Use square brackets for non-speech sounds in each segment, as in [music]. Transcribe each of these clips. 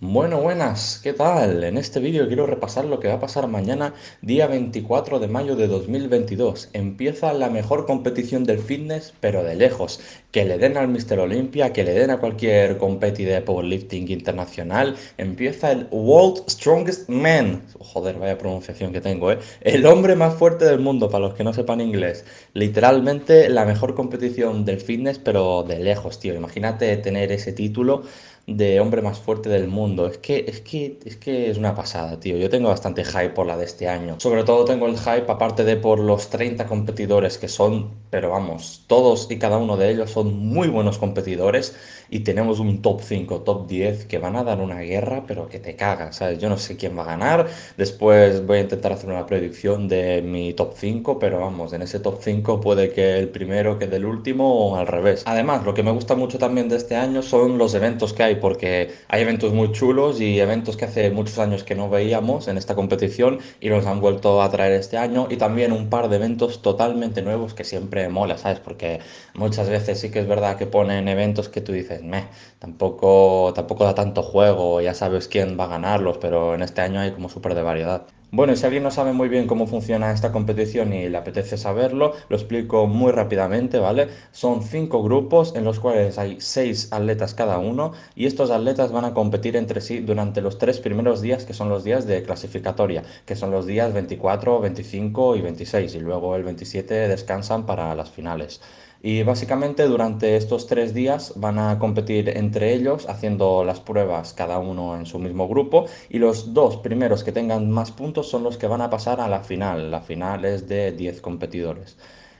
Bueno, buenas, ¿qué tal? En este vídeo quiero repasar lo que va a pasar mañana, día 24 de mayo de 2022. Empieza la mejor competición del fitness, pero de lejos. Que le den al Mr. Olympia, que le den a cualquier competi de powerlifting internacional. Empieza el World Strongest Man. Joder, vaya pronunciación que tengo, ¿eh? El hombre más fuerte del mundo, para los que no sepan inglés. Literalmente la mejor competición del fitness, pero de lejos, tío. Imagínate tener ese título de hombre más fuerte del mundo. Es que, es que, es que es una pasada, tío. Yo tengo bastante hype por la de este año. Sobre todo tengo el hype, aparte de por los 30 competidores que son, pero vamos, todos y cada uno de ellos son muy buenos competidores y tenemos un top 5, top 10 que van a dar una guerra, pero que te cagas, ¿sabes? Yo no sé quién va a ganar. Después voy a intentar hacer una predicción de mi top 5, pero vamos, en ese top 5 puede que el primero quede el último o al revés. Además, lo que me gusta mucho también de este año son los eventos que hay porque hay eventos muy chulos y eventos que hace muchos años que no veíamos en esta competición y los han vuelto a traer este año y también un par de eventos totalmente nuevos que siempre mola, ¿sabes? Porque muchas veces sí que es verdad que ponen eventos que tú dices, meh, tampoco, tampoco da tanto juego, ya sabes quién va a ganarlos, pero en este año hay como súper de variedad. Bueno, y si alguien no sabe muy bien cómo funciona esta competición y le apetece saberlo, lo explico muy rápidamente, ¿vale? Son cinco grupos en los cuales hay seis atletas cada uno y estos atletas van a competir entre sí durante los tres primeros días, que son los días de clasificatoria, que son los días 24, 25 y 26, y luego el 27 descansan para las finales. Y básicamente durante estos tres días van a competir entre ellos haciendo las pruebas cada uno en su mismo grupo y los dos primeros que tengan más puntos son los que van a pasar a la final. La final es de 10 competidores.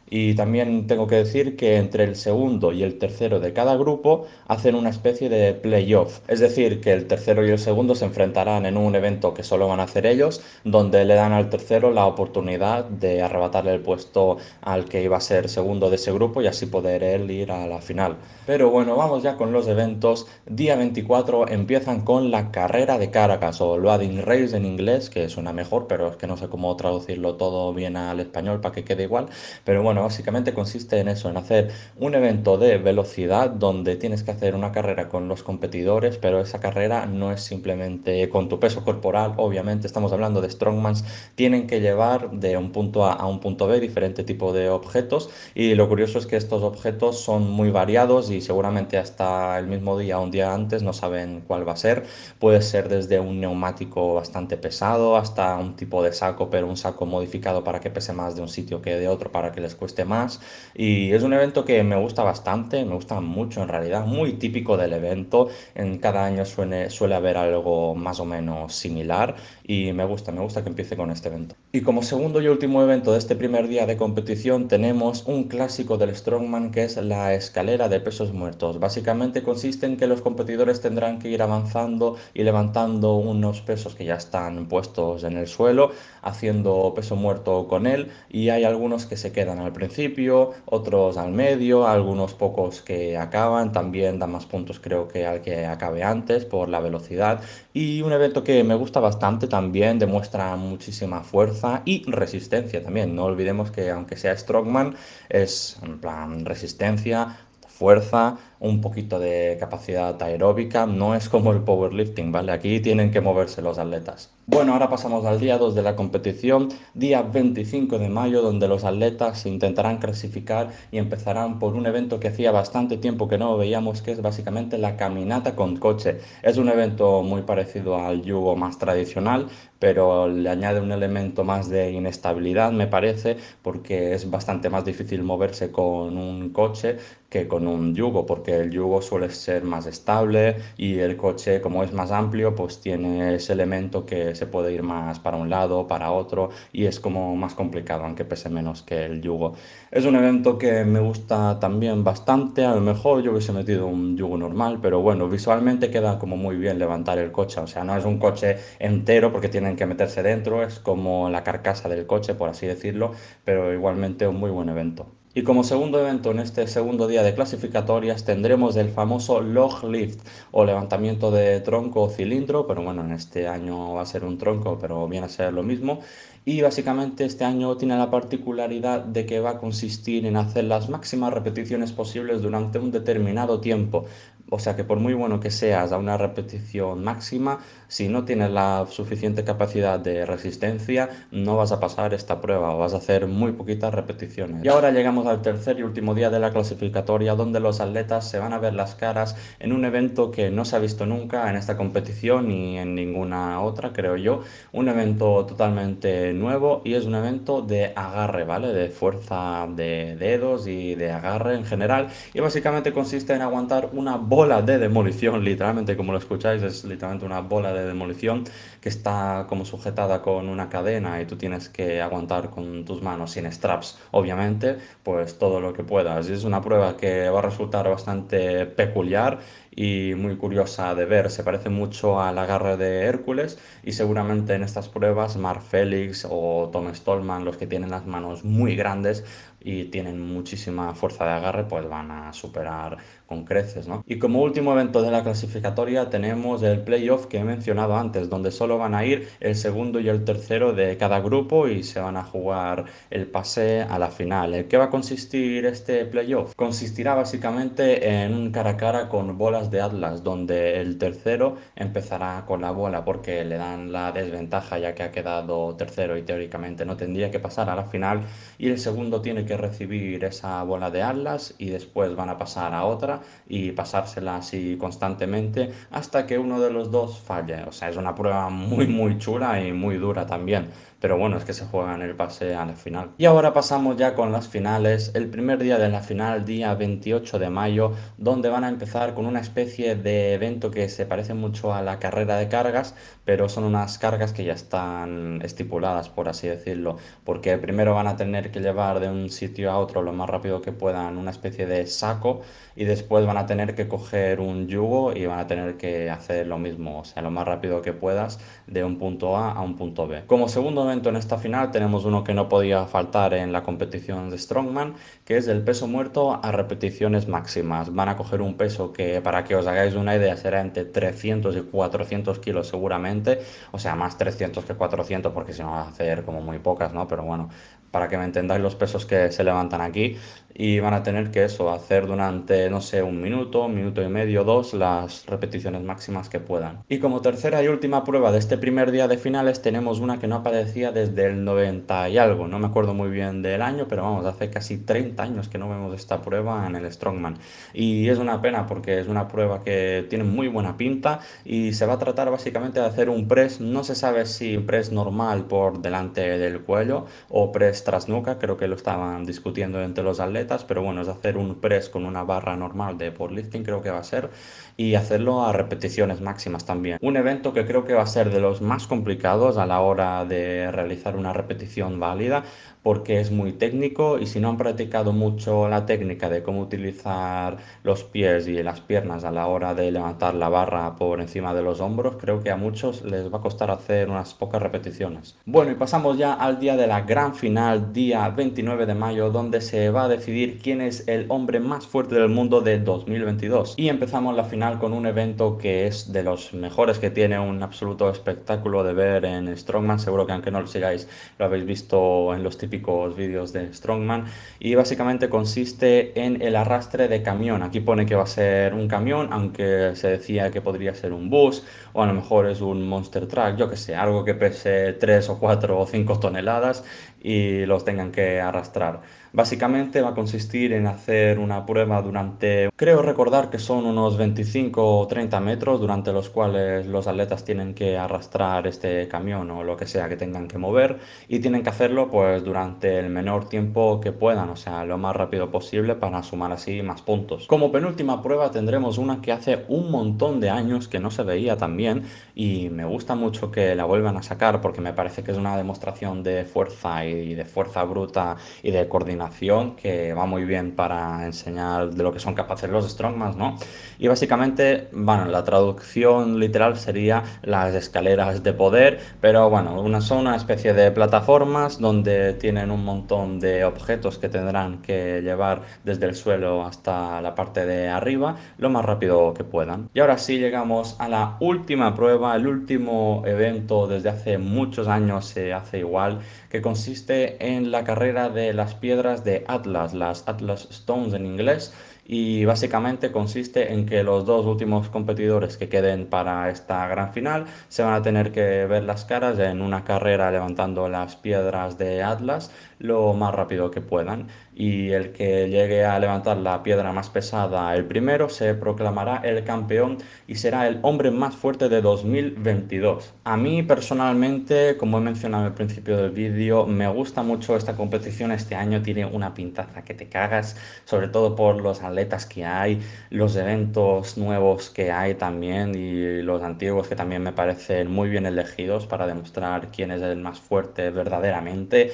Y también tengo que decir que entre el segundo y el tercero de cada grupo hacen una especie de playoff. Es decir, que el tercero y el segundo se enfrentarán en un evento que solo van a hacer ellos, donde le dan al tercero la oportunidad de arrebatarle el puesto al que iba a ser segundo de ese grupo y así poder él ir a la final. Pero bueno, vamos ya con los eventos. Día 24 empiezan con la carrera de Caracas o Loading Race en inglés, que suena mejor, pero es que no sé cómo traducirlo todo bien al español para que quede igual. Pero bueno, básicamente consiste en eso, en hacer un evento de velocidad donde tienes que hacer una carrera con los competidores, pero esa carrera no es simplemente con tu peso corporal, obviamente estamos hablando de strongmans, tienen que llevar de un punto A a un punto B diferente tipo de objetos y lo curioso es que estos objetos son muy variados y seguramente hasta el mismo día o un día antes no saben cuál va a ser, puede ser desde un neumático bastante pesado hasta un tipo de saco, pero un saco modificado para que pese más de un sitio que de otro para que les cueste cueste más. Y es un evento que me gusta bastante, me gusta mucho en realidad, muy típico del evento. En cada año suene, suele haber algo más o menos similar y me gusta, me gusta que empiece con este evento. Y como segundo y último evento de este primer día de competición tenemos un clásico del Strongman que es la escalera de pesos muertos. Básicamente consiste en que los competidores tendrán que ir avanzando y levantando unos pesos que ya están puestos en el suelo, haciendo peso muerto con él y hay algunos que se quedan al principio, otros al medio, algunos pocos que acaban, también da más puntos creo que al que acabe antes por la velocidad y un evento que me gusta bastante también, demuestra muchísima fuerza y resistencia también, no olvidemos que aunque sea Strongman es en plan resistencia, fuerza, un poquito de capacidad aeróbica, no es como el powerlifting, ¿vale? Aquí tienen que moverse los atletas. Bueno, ahora pasamos al día 2 de la competición, día 25 de mayo, donde los atletas intentarán clasificar y empezarán por un evento que hacía bastante tiempo que no veíamos, que es básicamente la caminata con coche. Es un evento muy parecido al yugo más tradicional, pero le añade un elemento más de inestabilidad, me parece, porque es bastante más difícil moverse con un coche que con un yugo, porque el yugo suele ser más estable y el coche, como es más amplio, pues tiene ese elemento que se puede ir más para un lado, para otro, y es como más complicado, aunque pese menos que el yugo. Es un evento que me gusta también bastante, a lo mejor yo hubiese metido un yugo normal, pero bueno, visualmente queda como muy bien levantar el coche, o sea, no es un coche entero porque tiene que meterse dentro, es como la carcasa del coche, por así decirlo, pero igualmente un muy buen evento. Y como segundo evento en este segundo día de clasificatorias tendremos el famoso log lift o levantamiento de tronco o cilindro, pero bueno, en este año va a ser un tronco, pero viene a ser lo mismo. Y básicamente este año tiene la particularidad de que va a consistir en hacer las máximas repeticiones posibles durante un determinado tiempo. O sea que por muy bueno que seas a una repetición máxima, si no tienes la suficiente capacidad de resistencia, no vas a pasar esta prueba, vas a hacer muy poquitas repeticiones. Y ahora llegamos al tercer y último día de la clasificatoria, donde los atletas se van a ver las caras en un evento que no se ha visto nunca en esta competición ni en ninguna otra, creo yo. Un evento totalmente nuevo y es un evento de agarre, ¿vale? De fuerza de dedos y de agarre en general. Y básicamente consiste en aguantar una bola de demolición, literalmente como lo escucháis, es literalmente una bola de demolición que está como sujetada con una cadena y tú tienes que aguantar con tus manos sin straps, obviamente, pues todo lo que puedas. es una prueba que va a resultar bastante peculiar y muy curiosa de ver. Se parece mucho al agarre de Hércules y seguramente en estas pruebas Mark Félix o Tom Stallman, los que tienen las manos muy grandes y tienen muchísima fuerza de agarre, pues van a superar con creces. ¿no? Y como último evento de la clasificatoria tenemos el playoff que he mencionado antes, donde solo van a ir el segundo y el tercero de cada grupo y se van a jugar el pase a la final. qué va a consistir este playoff? Consistirá básicamente en un cara a cara con bolas de Atlas, donde el tercero empezará con la bola porque le dan la desventaja ya que ha quedado tercero y teóricamente no tendría que pasar a la final. Y el segundo tiene que recibir esa bola de Atlas y después van a pasar a otra y pasársela así constantemente hasta que uno de los dos falle. O sea, es una prueba muy, muy chula y muy dura también. Pero bueno, es que se juega en el pase a la final. Y ahora pasamos ya con las finales. El primer día de la final, día 28 de mayo, donde van a empezar con una de evento que se parece mucho a la carrera de cargas, pero son unas cargas que ya están estipuladas, por así decirlo, porque primero van a tener que llevar de un sitio a otro lo más rápido que puedan una especie de saco y después van a tener que coger un yugo y van a tener que hacer lo mismo, o sea, lo más rápido que puedas de un punto A a un punto B. Como segundo evento en esta final tenemos uno que no podía faltar en la competición de Strongman, que es el peso muerto a repeticiones máximas. Van a coger un peso que para para que os hagáis una idea, será entre 300 y 400 kilos seguramente, o sea, más 300 que 400 porque si no va a hacer como muy pocas, ¿no? Pero bueno, para que me entendáis los pesos que se levantan aquí, y van a tener que eso, hacer durante, no sé, un minuto, un minuto y medio, dos, las repeticiones máximas que puedan. Y como tercera y última prueba de este primer día de finales tenemos una que no aparecía desde el 90 y algo, no me acuerdo muy bien del año, pero vamos, hace casi 30 años que no vemos esta prueba en el Strongman. Y es una pena porque es una prueba que tiene muy buena pinta y se va a tratar básicamente de hacer un press, no se sabe si press normal por delante del cuello o press tras nuca, creo que lo estaban discutiendo entre los atletas, pero bueno, es hacer un press con una barra normal de lifting creo que va a ser, y hacerlo a repeticiones máximas también. Un evento que creo que va a ser de los más complicados a la hora de realizar una repetición válida, porque es muy técnico y si no han practicado mucho la técnica de cómo utilizar los pies y las piernas a la hora de levantar la barra por encima de los hombros, creo que a muchos les va a costar hacer unas pocas repeticiones. Bueno, y pasamos ya al día de la gran final, día 29 de mayo, donde se va a decidir quién es el hombre más fuerte del mundo de 2022. Y empezamos la final con un evento que es de los mejores que tiene un absoluto espectáculo de ver en Strongman, seguro que aunque no lo sigáis lo habéis visto en los típicos vídeos de Strongman y básicamente consiste en el arrastre de camión. Aquí pone que va a ser un camión, aunque se decía que podría ser un bus o a lo mejor es un monster truck, yo que sé, algo que pese 3 o 4 o 5 toneladas y los tengan que arrastrar. Básicamente va a consistir en hacer una prueba durante, creo recordar que son unos 25 o 30 metros durante los cuales los atletas tienen que arrastrar este camión o lo que sea que tengan que mover y tienen que hacerlo pues durante el menor tiempo que puedan, o sea, lo más rápido posible para sumar así más puntos. Como penúltima prueba tendremos una que hace un montón de años que no se veía tan bien y me gusta mucho que la vuelvan a sacar porque me parece que es una demostración de fuerza y de fuerza bruta y de coordinación que va muy bien para enseñar de lo que son capaces los strongmans, ¿no? Y básicamente, bueno, la traducción literal sería las escaleras de poder, pero bueno, una, son una especie de plataformas donde tienen un montón de objetos que tendrán que llevar desde el suelo hasta la parte de arriba lo más rápido que puedan. Y ahora sí llegamos a la última prueba, el último evento desde hace muchos años se hace igual, que consiste en la carrera de las piedras de Atlas, las Atlas Stones en inglés, y básicamente consiste en que los dos últimos competidores que queden para esta gran final se van a tener que ver las caras en una carrera levantando las piedras de Atlas lo más rápido que puedan y el que llegue a levantar la piedra más pesada el primero se proclamará el campeón y será el hombre más fuerte de 2022. A mí personalmente, como he mencionado al principio del vídeo, me gusta mucho esta competición este año, tiene una pintaza que te cagas, sobre todo por los atletas que hay, los eventos nuevos que hay también y los antiguos que también me parecen muy bien elegidos para demostrar quién es el más fuerte verdaderamente.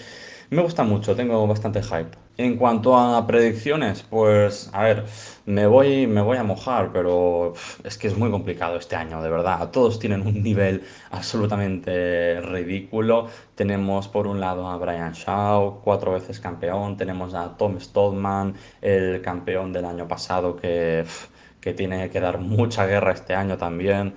Me gusta mucho, tengo bastante hype. En cuanto a predicciones, pues a ver, me voy, me voy a mojar, pero es que es muy complicado este año, de verdad. Todos tienen un nivel absolutamente ridículo. Tenemos por un lado a Brian Shaw, cuatro veces campeón. Tenemos a Tom Stallman, el campeón del año pasado, que, que tiene que dar mucha guerra este año también.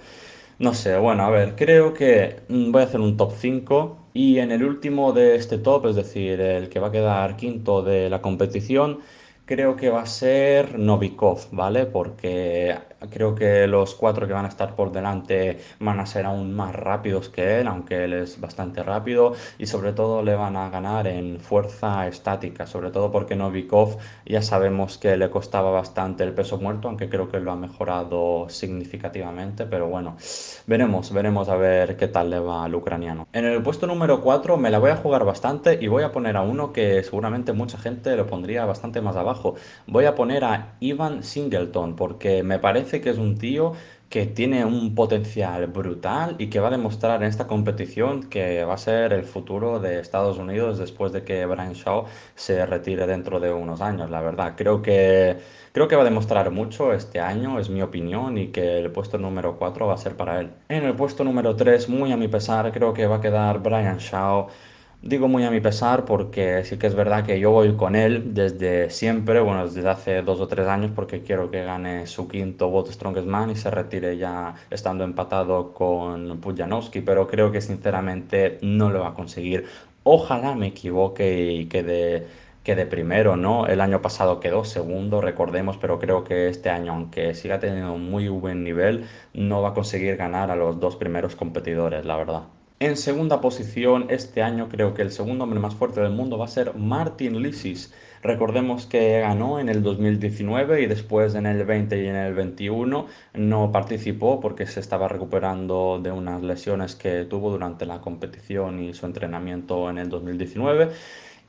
No sé, bueno, a ver, creo que mm, voy a hacer un top 5 y en el último de este top, es decir, el que va a quedar quinto de la competición, creo que va a ser Novikov, ¿vale? Porque creo que los cuatro que van a estar por delante van a ser aún más rápidos que él, aunque él es bastante rápido, y sobre todo le van a ganar en fuerza estática, sobre todo porque Novikov ya sabemos que le costaba bastante el peso muerto, aunque creo que lo ha mejorado significativamente, pero bueno, veremos, veremos a ver qué tal le va al ucraniano. En el puesto número 4 me la voy a jugar bastante y voy a poner a uno que seguramente mucha gente lo pondría bastante más abajo Voy a poner a Ivan Singleton porque me parece que es un tío que tiene un potencial brutal y que va a demostrar en esta competición que va a ser el futuro de Estados Unidos después de que Brian Shaw se retire dentro de unos años, la verdad. Creo que, creo que va a demostrar mucho este año, es mi opinión, y que el puesto número 4 va a ser para él. En el puesto número 3, muy a mi pesar, creo que va a quedar Brian Shaw. Digo muy a mi pesar porque sí que es verdad que yo voy con él desde siempre, bueno, desde hace dos o tres años porque quiero que gane su quinto voto Strongest Man y se retire ya estando empatado con Pujanowski, pero creo que sinceramente no lo va a conseguir. Ojalá me equivoque y quede quede primero, ¿no? El año pasado quedó segundo, recordemos, pero creo que este año, aunque siga teniendo muy buen nivel, no va a conseguir ganar a los dos primeros competidores, la verdad. En segunda posición, este año creo que el segundo hombre más fuerte del mundo va a ser Martin Lisis. Recordemos que ganó en el 2019 y después en el 20 y en el 21 no participó porque se estaba recuperando de unas lesiones que tuvo durante la competición y su entrenamiento en el 2019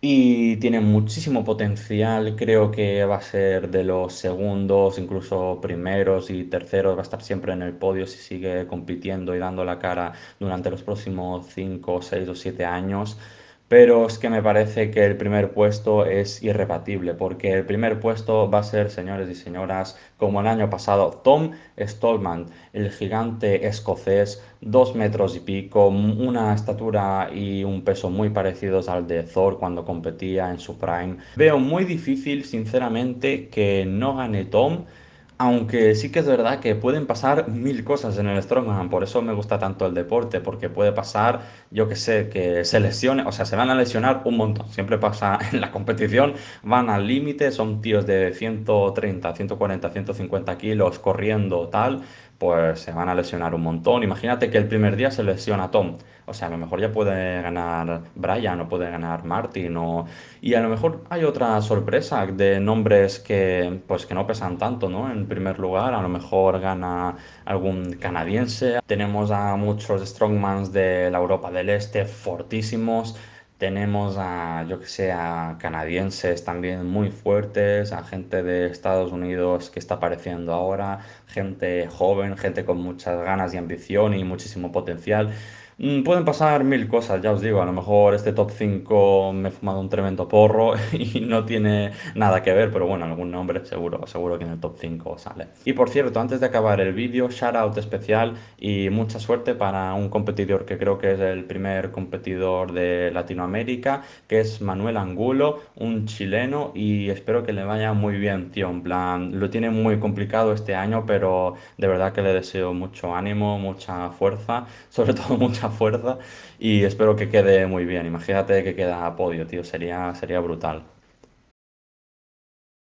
y tiene muchísimo potencial. Creo que va a ser de los segundos, incluso primeros y terceros. Va a estar siempre en el podio si sigue compitiendo y dando la cara durante los próximos 5, 6 o 7 años pero es que me parece que el primer puesto es irrebatible, porque el primer puesto va a ser, señores y señoras, como el año pasado, Tom Stallman, el gigante escocés, dos metros y pico, una estatura y un peso muy parecidos al de Thor cuando competía en su prime. Veo muy difícil, sinceramente, que no gane Tom aunque sí que es verdad que pueden pasar mil cosas en el strongman, por eso me gusta tanto el deporte, porque puede pasar, yo que sé, que se lesione, o sea, se van a lesionar un montón, siempre pasa [laughs] en la competición, van al límite, son tíos de 130, 140, 150 kilos corriendo, tal, pues se van a lesionar un montón. Imagínate que el primer día se lesiona Tom. O sea, a lo mejor ya puede ganar Brian o puede ganar Martin o... Y a lo mejor hay otra sorpresa de nombres que, pues, que no pesan tanto, ¿no? En primer lugar, a lo mejor gana algún canadiense. Tenemos a muchos strongmans de la Europa del Este fortísimos. Tenemos a, yo que sé, a canadienses también muy fuertes, a gente de Estados Unidos que está apareciendo ahora, gente joven, gente con muchas ganas y ambición y muchísimo potencial. Mm, pueden pasar mil cosas, ya os digo, a lo mejor este top 5 me he fumado un tremendo porro [laughs] y no tiene nada que ver, pero bueno, algún nombre seguro, seguro que en el top 5 sale. Y por cierto, antes de acabar el vídeo, shout out especial y mucha suerte para un competidor que creo que es el primer competidor de Latinoamérica, que es Manuel Angulo, un chileno y espero que le vaya muy bien, tío, en plan, lo tiene muy complicado este año, pero de verdad que le deseo mucho ánimo, mucha fuerza, sobre todo [laughs] mucha fuerza y espero que quede muy bien. Imagínate que queda a podio, tío, sería, sería brutal.